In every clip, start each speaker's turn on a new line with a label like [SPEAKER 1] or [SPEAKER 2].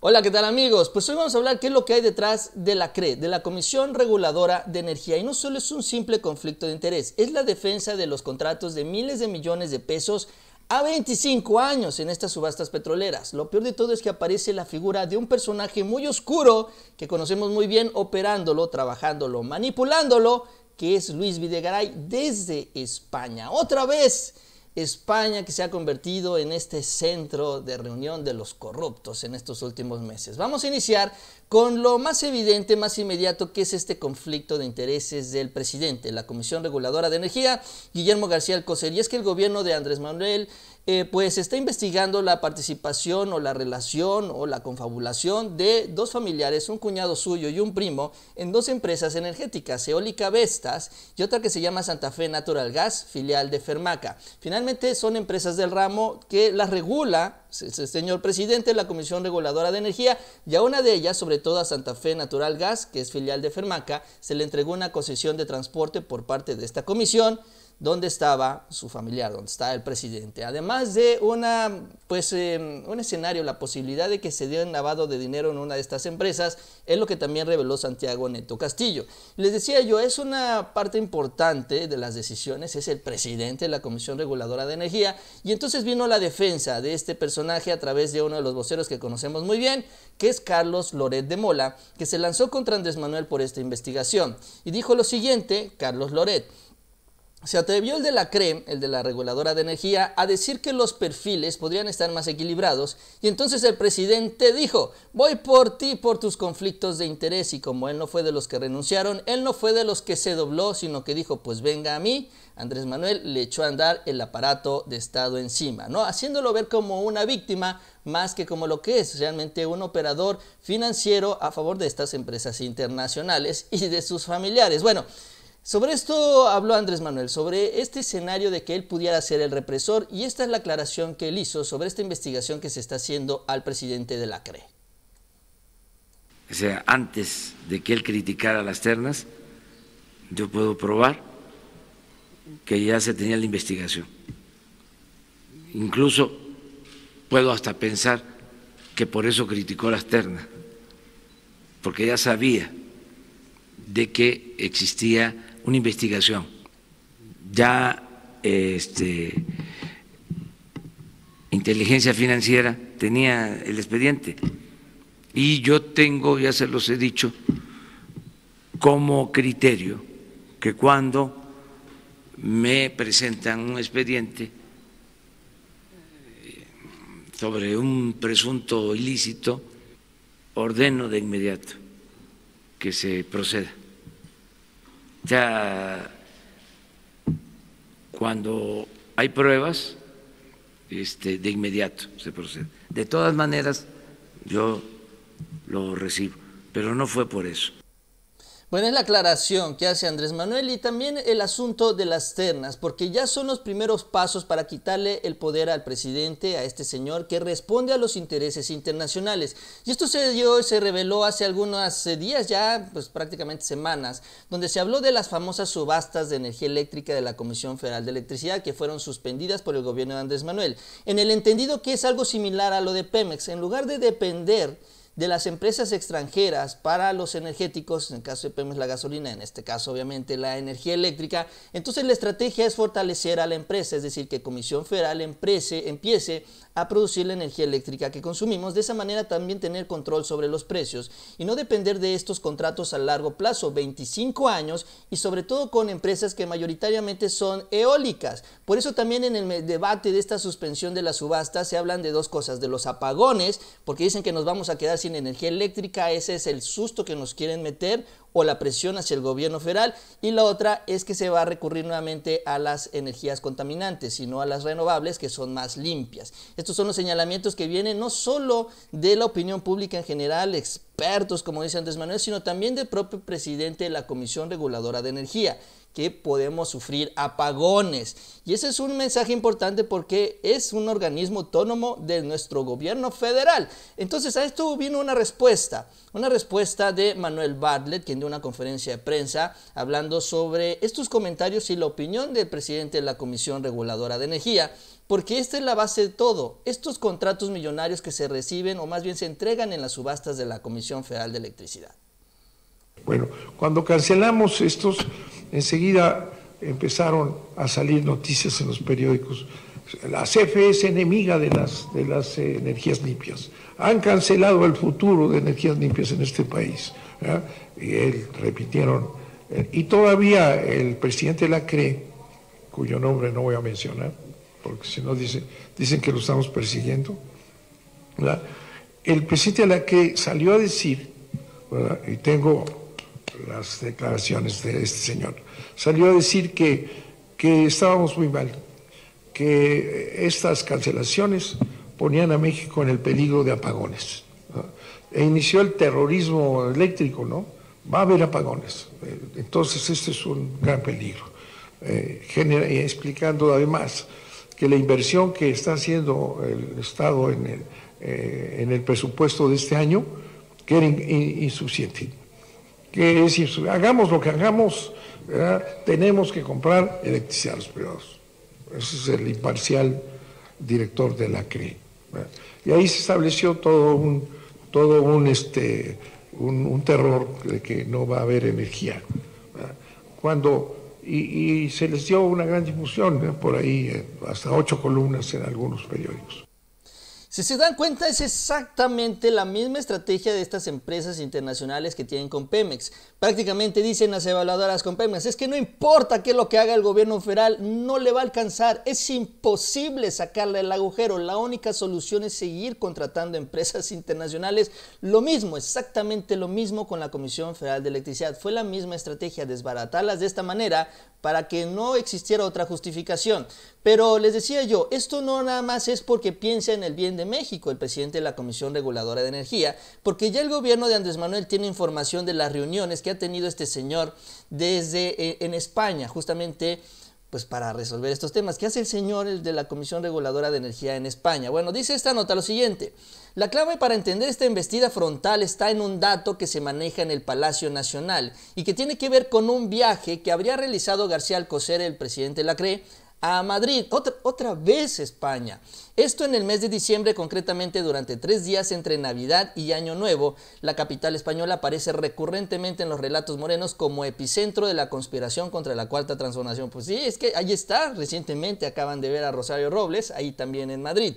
[SPEAKER 1] Hola, ¿qué tal amigos? Pues hoy vamos a hablar qué es lo que hay detrás de la CRE, de la Comisión Reguladora de Energía. Y no solo es un simple conflicto de interés, es la defensa de los contratos de miles de millones de pesos a 25 años en estas subastas petroleras. Lo peor de todo es que aparece la figura de un personaje muy oscuro que conocemos muy bien operándolo, trabajándolo, manipulándolo, que es Luis Videgaray desde España. Otra vez España que se ha convertido en este centro de reunión de los corruptos en estos últimos meses. Vamos a iniciar con lo más evidente, más inmediato, que es este conflicto de intereses del presidente, la Comisión Reguladora de Energía, Guillermo García Alcocer. Y es que el gobierno de Andrés Manuel eh, pues está investigando la participación o la relación o la confabulación de dos familiares, un cuñado suyo y un primo, en dos empresas energéticas, Eólica Vestas y otra que se llama Santa Fe Natural Gas, filial de Fermaca. Finalmente son empresas del ramo que las regula señor presidente, la Comisión Reguladora de Energía, y a una de ellas, sobre todo a Santa Fe Natural Gas, que es filial de Fermaca, se le entregó una concesión de transporte por parte de esta comisión ¿Dónde estaba su familiar, donde está el presidente. Además de una, pues, em, un escenario, la posibilidad de que se dio un lavado de dinero en una de estas empresas, es lo que también reveló Santiago Neto Castillo. Les decía yo, es una parte importante de las decisiones, es el presidente de la Comisión Reguladora de Energía, y entonces vino la defensa de este personaje a través de uno de los voceros que conocemos muy bien, que es Carlos Loret de Mola, que se lanzó contra Andrés Manuel por esta investigación, y dijo lo siguiente, Carlos Loret, se atrevió el de la CREM, el de la reguladora de energía, a decir que los perfiles podrían estar más equilibrados y entonces el presidente dijo, voy por ti por tus conflictos de interés y como él no fue de los que renunciaron, él no fue de los que se dobló, sino que dijo, pues venga a mí, Andrés Manuel le echó a andar el aparato de Estado encima, ¿no? Haciéndolo ver como una víctima más que como lo que es realmente un operador financiero a favor de estas empresas internacionales y de sus familiares. Bueno, sobre esto habló Andrés Manuel, sobre este escenario de que él pudiera ser el represor y esta es la aclaración que él hizo sobre esta investigación que se está haciendo al presidente de la CRE.
[SPEAKER 2] O sea, antes de que él criticara las ternas, yo puedo probar que ya se tenía la investigación. Incluso puedo hasta pensar que por eso criticó las ternas, porque ya sabía de que existía una investigación. Ya este, inteligencia financiera tenía el expediente y yo tengo, ya se los he dicho, como criterio que cuando me presentan un expediente eh, sobre un presunto ilícito, ordeno de inmediato que se proceda sea, cuando hay pruebas, este, de inmediato se procede. De todas maneras, yo lo recibo, pero no fue por eso.
[SPEAKER 1] Bueno, es la aclaración que hace Andrés Manuel y también el asunto de las ternas, porque ya son los primeros pasos para quitarle el poder al presidente, a este señor que responde a los intereses internacionales. Y esto se dio y se reveló hace algunos eh, días, ya pues prácticamente semanas, donde se habló de las famosas subastas de energía eléctrica de la Comisión Federal de Electricidad que fueron suspendidas por el gobierno de Andrés Manuel, en el entendido que es algo similar a lo de Pemex, en lugar de depender de las empresas extranjeras para los energéticos, en el caso de Pemex la gasolina, en este caso obviamente la energía eléctrica, entonces la estrategia es fortalecer a la empresa, es decir, que Comisión Federal empresa empiece a producir la energía eléctrica que consumimos, de esa manera también tener control sobre los precios y no depender de estos contratos a largo plazo, 25 años y sobre todo con empresas que mayoritariamente son eólicas. Por eso también en el debate de esta suspensión de la subasta se hablan de dos cosas, de los apagones, porque dicen que nos vamos a quedar sin energía eléctrica, ese es el susto que nos quieren meter, o la presión hacia el gobierno federal y la otra es que se va a recurrir nuevamente a las energías contaminantes, sino a las renovables que son más limpias. Estos son los señalamientos que vienen no solo de la opinión pública en general, expertos, como dice antes Manuel, sino también del propio presidente de la Comisión Reguladora de Energía, que podemos sufrir apagones. Y ese es un mensaje importante porque es un organismo autónomo de nuestro gobierno federal. Entonces a esto vino una respuesta, una respuesta de Manuel Bartlett, quien dio una conferencia de prensa hablando sobre estos comentarios y la opinión del presidente de la Comisión Reguladora de Energía, porque esta es la base de todo. Estos contratos millonarios que se reciben o más bien se entregan en las subastas de la Comisión Federal de Electricidad.
[SPEAKER 3] Bueno, cuando cancelamos estos, enseguida empezaron a salir noticias en los periódicos. La CFE es enemiga de las, eh, energías limpias. Han cancelado el futuro de energías limpias en este país. Y él repitieron. Eh, y todavía el presidente Lacré, cuyo nombre no voy a mencionar, porque si no dicen que lo estamos persiguiendo. El presidente a la que salió a decir, y tengo las declaraciones de este señor, salió a decir que, que estábamos muy mal, que estas cancelaciones ponían a México en el peligro de apagones. E inició el terrorismo eléctrico, ¿no? Va a haber apagones. Eh, entonces, este es un gran peligro. Eh, explicando además que la inversión que está haciendo el Estado en el, eh, presupuesto de este año, que era insuficiente. Que es hagamos lo que hagamos, tenemos que comprar electricidad a los privados. Ese es el imparcial director de la CRE. Y ahí se estableció todo un, todo un, este, un, terror de que no va a haber energía. Cuando y, se les dio una gran difusión, por ahí eh, hasta ocho columnas en algunos periódicos.
[SPEAKER 1] Si se dan cuenta, es exactamente la misma estrategia de estas empresas internacionales que tienen con Pemex. Prácticamente dicen las evaluadoras con Pemex, es que no importa qué es lo que haga el gobierno federal, no le va a alcanzar, es imposible sacarle el agujero, la única solución es seguir contratando empresas internacionales. Lo mismo, exactamente lo mismo con la Comisión Federal de Electricidad, fue la misma estrategia, desbaratarlas de esta manera para que no existiera otra justificación. Pero les decía yo, esto no nada más es porque piensa en el bien de México, el presidente de la Comisión Reguladora de Energía, porque ya el gobierno de Andrés Manuel tiene información de las reuniones que ha tenido este señor desde eh, en España, justamente pues para resolver estos temas. ¿Qué hace el señor de la Comisión Reguladora de Energía en España? Bueno, dice esta nota lo siguiente. La clave para entender esta embestida frontal está en un dato que se maneja en el Palacio Nacional y que tiene que ver con un viaje que habría realizado García Alcocer, el presidente de a Madrid, otra, vez España. Esto en el mes de diciembre, concretamente durante tres días entre Navidad y Año Nuevo, la capital española aparece recurrentemente en los relatos morenos como epicentro de la conspiración contra la cuarta transformación. Pues sí, es que ahí está, recientemente acaban de ver a Rosario Robles, ahí también en Madrid.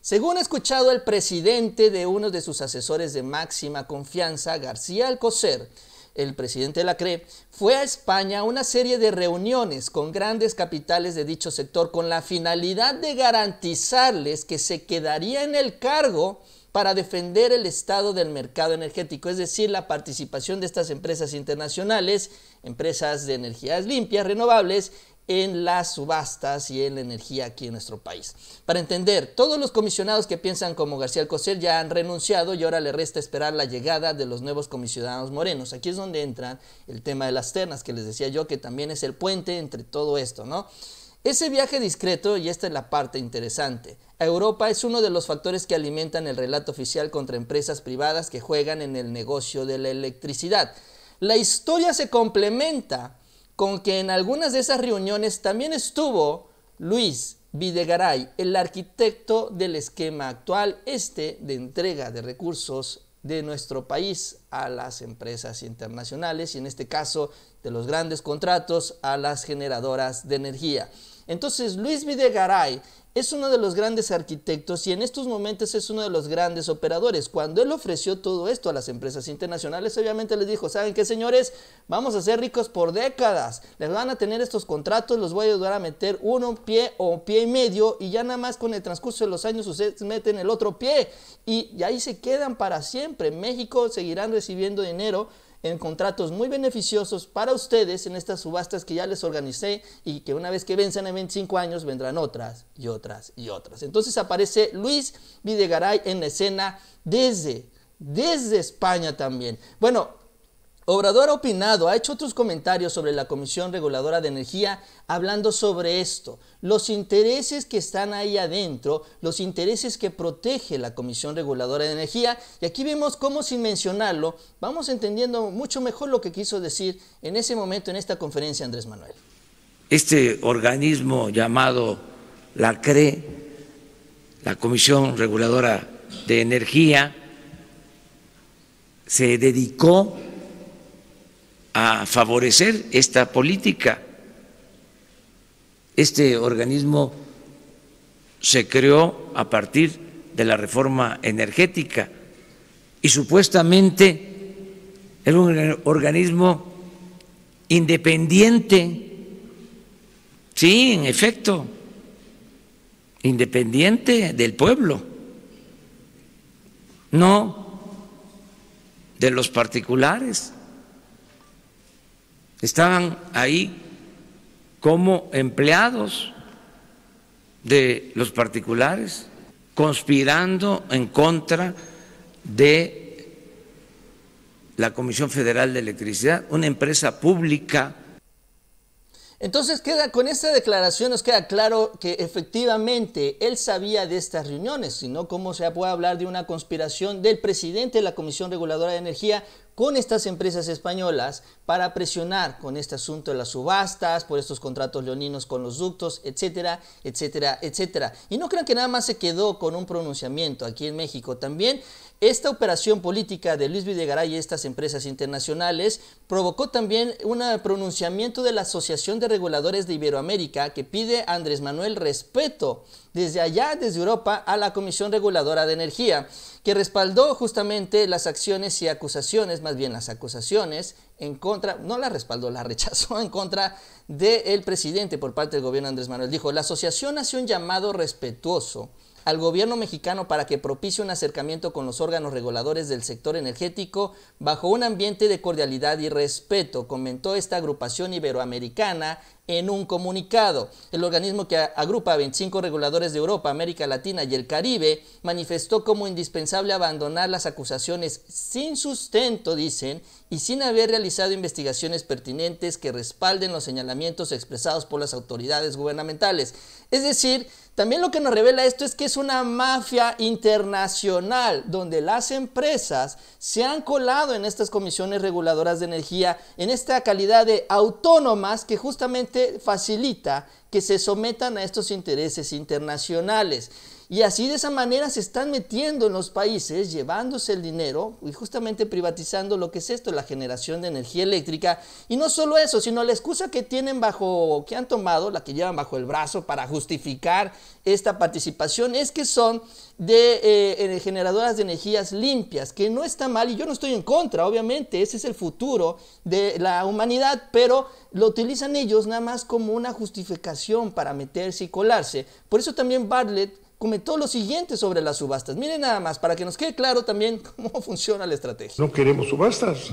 [SPEAKER 1] Según ha escuchado el presidente de uno de sus asesores de máxima confianza, García Alcocer, el presidente de la CRE, fue a España a una serie de reuniones con grandes capitales de dicho sector con la finalidad de garantizarles que se quedaría en el cargo para defender el estado del mercado energético, es decir, la participación de estas empresas internacionales, empresas de energías limpias, renovables en las subastas y en la energía aquí en nuestro país. Para entender, todos los comisionados que piensan como García Alcocer ya han renunciado y ahora le resta esperar la llegada de los nuevos comisionados morenos. Aquí es donde entra el tema de las ternas, que les decía yo que también es el puente entre todo esto, ¿no? Ese viaje discreto, y esta es la parte interesante, a Europa es uno de los factores que alimentan el relato oficial contra empresas privadas que juegan en el negocio de la electricidad. La historia se complementa con que en algunas de esas reuniones también estuvo Luis Videgaray, el arquitecto del esquema actual, este de entrega de recursos de nuestro país a las empresas internacionales y en este caso de los grandes contratos a las generadoras de energía. Entonces, Luis Videgaray es uno de los grandes arquitectos y en estos momentos es uno de los grandes operadores. Cuando él ofreció todo esto a las empresas internacionales, obviamente les dijo, ¿saben qué señores? Vamos a ser ricos por décadas. Les van a tener estos contratos, los voy a ayudar a meter uno pie o pie y medio y ya nada más con el transcurso de los años ustedes meten el otro pie y, ahí se quedan para siempre. En México seguirán recibiendo dinero en contratos muy beneficiosos para ustedes en estas subastas que ya les organicé y que una vez que vencen en 25 años vendrán otras y otras y otras. Entonces aparece Luis Videgaray en la escena desde, desde España también. Bueno, Obrador ha opinado, ha hecho otros comentarios sobre la Comisión Reguladora de Energía hablando sobre esto, los intereses que están ahí adentro, los intereses que protege la Comisión Reguladora de Energía. Y aquí vemos cómo sin mencionarlo, vamos entendiendo mucho mejor lo que quiso decir en ese momento, en esta conferencia, Andrés Manuel.
[SPEAKER 2] Este organismo llamado la CRE, la Comisión Reguladora de Energía, se dedicó a favorecer esta política. Este organismo se creó a partir de la reforma energética y supuestamente es un organismo independiente, sí, en efecto, independiente del pueblo, no de los particulares estaban ahí como empleados de los particulares, conspirando en contra de la Comisión Federal de Electricidad, una empresa
[SPEAKER 1] pública. Entonces queda con esta declaración nos queda claro que efectivamente él sabía de estas reuniones, sino cómo se puede hablar de una conspiración del presidente de la Comisión Reguladora de Energía con estas empresas españolas para presionar con este asunto de las subastas, por estos contratos leoninos con los ductos, etcétera, etcétera, etcétera. Y no crean que nada más se quedó con un pronunciamiento aquí en México. También esta operación política de Luis Videgaray y estas empresas internacionales provocó también un pronunciamiento de la Asociación de Reguladores de Iberoamérica que pide a Andrés Manuel respeto desde allá, desde Europa, a la Comisión Reguladora de Energía, que respaldó justamente las acciones y acusaciones, más bien las acusaciones en contra, no la respaldó, las rechazó en contra del presidente por parte del gobierno Andrés Manuel. Dijo, la asociación hace un llamado respetuoso al gobierno mexicano para que propicie un acercamiento con los órganos reguladores del sector energético bajo un ambiente de cordialidad y respeto, comentó esta agrupación iberoamericana en un comunicado. El organismo que agrupa a 25 reguladores de Europa, América Latina y el Caribe manifestó como indispensable abandonar las acusaciones sin sustento, dicen, y sin haber realizado investigaciones pertinentes que respalden los señalamientos expresados por las autoridades gubernamentales. Es decir, también lo que nos revela esto es que es una mafia internacional donde las empresas se han colado en estas comisiones reguladoras de energía en esta calidad de autónomas que justamente facilita que se sometan a estos intereses internacionales. Y así de esa manera se están metiendo en los países, llevándose el dinero y justamente privatizando lo que es esto, la generación de energía eléctrica. Y no solo eso, sino la excusa que tienen bajo, que han tomado, la que llevan bajo el brazo para justificar esta participación, es que son de eh, generadoras de energías limpias, que no está mal y yo no estoy en contra, obviamente, ese es el futuro de la humanidad, pero lo utilizan ellos nada más como una justificación para meterse y colarse. Por eso también Bartlett comentó lo siguiente sobre las subastas. Miren nada más, para que nos quede claro también cómo funciona la estrategia.
[SPEAKER 3] No queremos subastas,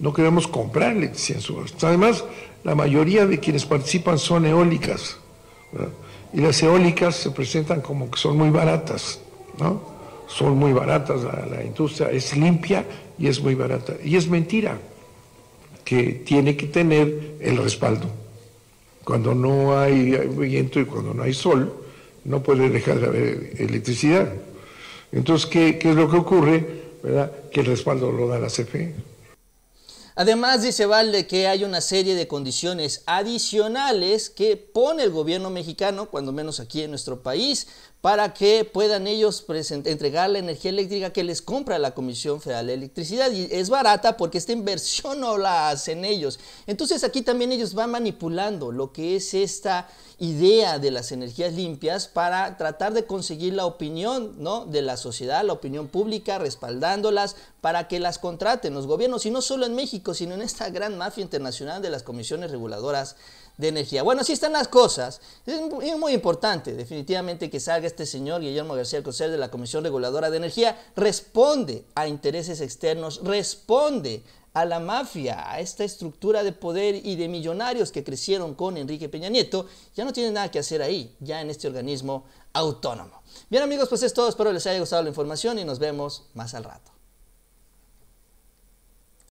[SPEAKER 3] no queremos comprar electricidad subastas. Además, la mayoría de quienes participan son eólicas. Y las eólicas se presentan como que son muy baratas, ¿no? Son muy baratas, la, industria es limpia y es muy barata. Y es mentira que tiene que tener el respaldo. Cuando no hay viento y cuando no hay sol, no puede dejar de haber electricidad. Entonces, ¿qué, es lo que ocurre? Que el respaldo lo da la CFE.
[SPEAKER 1] Además, dice Valde que hay una serie de condiciones adicionales que pone el gobierno mexicano, cuando menos aquí en nuestro país, para que puedan ellos entregar la energía eléctrica que les compra la Comisión Federal de Electricidad. Y es barata porque esta inversión no la hacen ellos. Entonces aquí también ellos van manipulando lo que es esta idea de las energías limpias para tratar de conseguir la opinión ¿no? de la sociedad, la opinión pública, respaldándolas para que las contraten los gobiernos. Y no solo en México sino en esta gran mafia internacional de las comisiones reguladoras de energía. Bueno, así están las cosas. Es muy importante, definitivamente, que salga este señor Guillermo García Alcocer de la Comisión Reguladora de Energía. Responde a intereses externos, responde a la mafia, a esta estructura de poder y de millonarios que crecieron con Enrique Peña Nieto, ya no tiene nada que hacer ahí, ya en este organismo autónomo. Bien amigos, pues es todo, espero les haya gustado la información y nos vemos más al rato.